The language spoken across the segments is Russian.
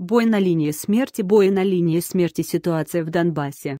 Бой на линии смерти, бой на линии смерти ситуация в Донбассе.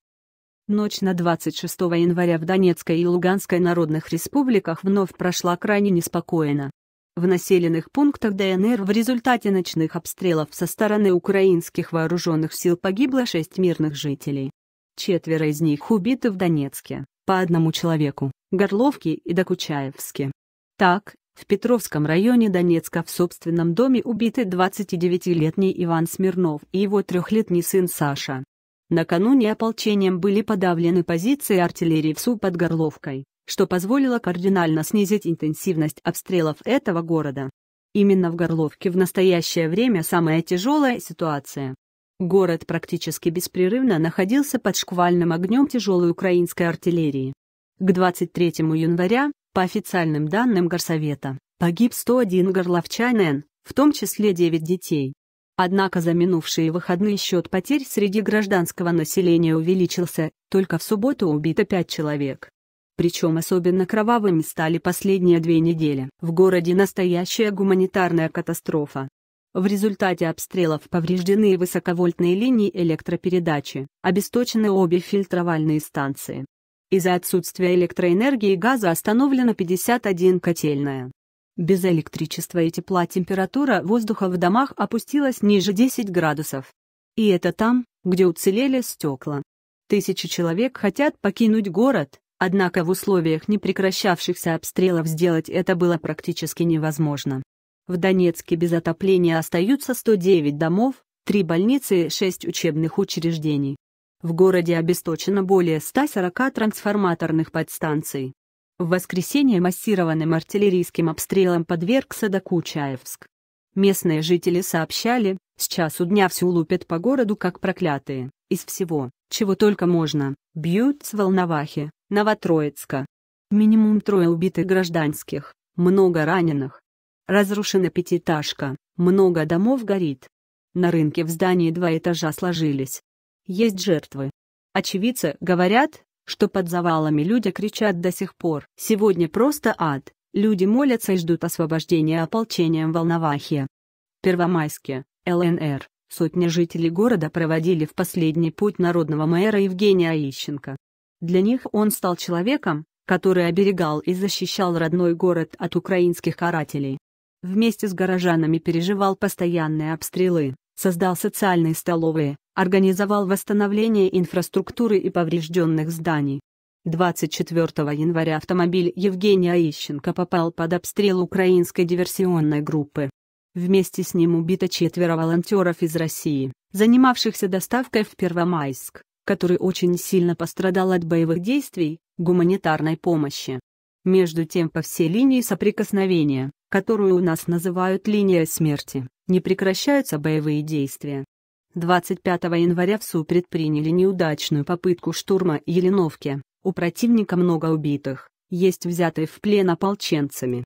Ночь на 26 января в Донецкой и Луганской народных республиках вновь прошла крайне неспокойно. В населенных пунктах ДНР в результате ночных обстрелов со стороны украинских вооруженных сил погибло шесть мирных жителей. Четверо из них убиты в Донецке, по одному человеку, Горловке и Докучаевске. Так, в Петровском районе Донецка в собственном доме убиты 29-летний Иван Смирнов и его трехлетний сын Саша. Накануне ополчением были подавлены позиции артиллерии ВСУ под Горловкой, что позволило кардинально снизить интенсивность обстрелов этого города. Именно в Горловке в настоящее время самая тяжелая ситуация. Город практически беспрерывно находился под шквальным огнем тяжелой украинской артиллерии. К 23 января по официальным данным Горсовета, погиб 101 горловчанин, в том числе 9 детей. Однако за минувшие выходные счет потерь среди гражданского населения увеличился, только в субботу убито 5 человек. Причем особенно кровавыми стали последние две недели. В городе настоящая гуманитарная катастрофа. В результате обстрелов повреждены высоковольтные линии электропередачи, обесточены обе фильтровальные станции, из-за отсутствия электроэнергии и газа остановлена 51 котельная. Без электричества и тепла температура воздуха в домах опустилась ниже 10 градусов. И это там, где уцелели стекла. Тысячи человек хотят покинуть город, однако в условиях непрекращавшихся обстрелов сделать это было практически невозможно. В Донецке без отопления остаются 109 домов, 3 больницы и 6 учебных учреждений. В городе обесточено более 140 трансформаторных подстанций. В воскресенье массированным артиллерийским обстрелом подвергся Докучаевск. Местные жители сообщали, с часу дня все лупят по городу как проклятые, из всего, чего только можно, бьют с Волновахи, Новотроицка. Минимум трое убитых гражданских, много раненых. Разрушена пятиэтажка, много домов горит. На рынке в здании два этажа сложились, есть жертвы. Очевидцы говорят, что под завалами люди кричат до сих пор. Сегодня просто ад. Люди молятся и ждут освобождения ополчением в Волновахе. Первомайске, ЛНР, сотни жителей города проводили в последний путь народного мэра Евгения Ищенко. Для них он стал человеком, который оберегал и защищал родной город от украинских карателей. Вместе с горожанами переживал постоянные обстрелы, создал социальные столовые, организовал восстановление инфраструктуры и поврежденных зданий. 24 января автомобиль Евгения Ищенко попал под обстрел украинской диверсионной группы. Вместе с ним убито четверо волонтеров из России, занимавшихся доставкой в Первомайск, который очень сильно пострадал от боевых действий, гуманитарной помощи. Между тем по всей линии соприкосновения, которую у нас называют линия смерти, не прекращаются боевые действия. 25 января в СУ предприняли неудачную попытку штурма Еленовки. У противника много убитых, есть взятые в плен ополченцами.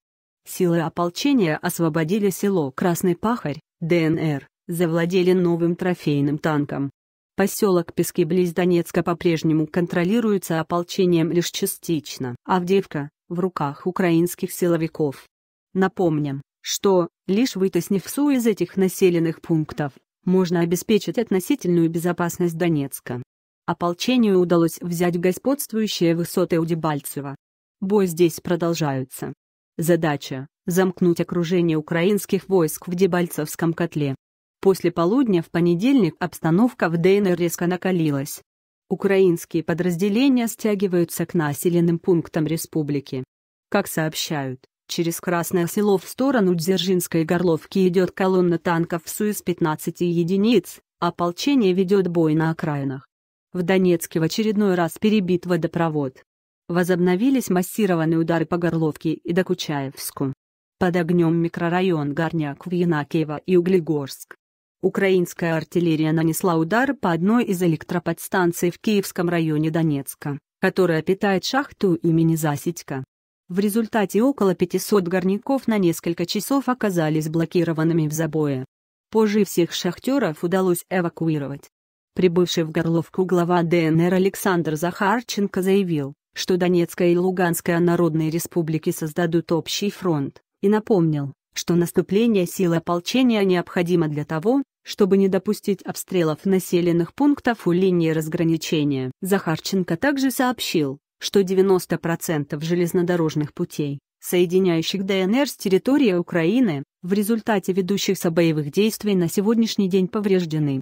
Силы ополчения освободили село Красный Пахарь, ДНР, завладели новым трофейным танком. Поселок Пески близ Донецка по-прежнему контролируется ополчением лишь частично. Авдеевка – в руках украинских силовиков. Напомним, что, лишь вытеснив СУ из этих населенных пунктов, можно обеспечить относительную безопасность Донецка. Ополчению удалось взять господствующие высоты у Дебальцева. Бой здесь продолжается. Задача – замкнуть окружение украинских войск в Дебальцевском котле. После полудня в понедельник обстановка в ДНР резко накалилась. Украинские подразделения стягиваются к населенным пунктам республики. Как сообщают, Через Красное Село в сторону Дзержинской Горловки идет колонна танков СУ из 15 единиц, ополчение ведет бой на окраинах. В Донецке в очередной раз перебит водопровод. Возобновились массированные удары по Горловке и Докучаевску. Под огнем микрорайон Горняк в Янакиево и Углегорск. Украинская артиллерия нанесла удар по одной из электроподстанций в Киевском районе Донецка, которая питает шахту имени Засечка. В результате около 500 горняков на несколько часов оказались блокированными в забое. Позже всех шахтеров удалось эвакуировать. Прибывший в Горловку глава ДНР Александр Захарченко заявил, что Донецкая и Луганская народные республики создадут общий фронт, и напомнил, что наступление сил ополчения необходимо для того, чтобы не допустить обстрелов населенных пунктов у линии разграничения. Захарченко также сообщил, что 90% железнодорожных путей, соединяющих ДНР с территорией Украины, в результате ведущихся боевых действий на сегодняшний день повреждены.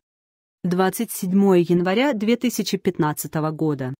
27 января 2015 года.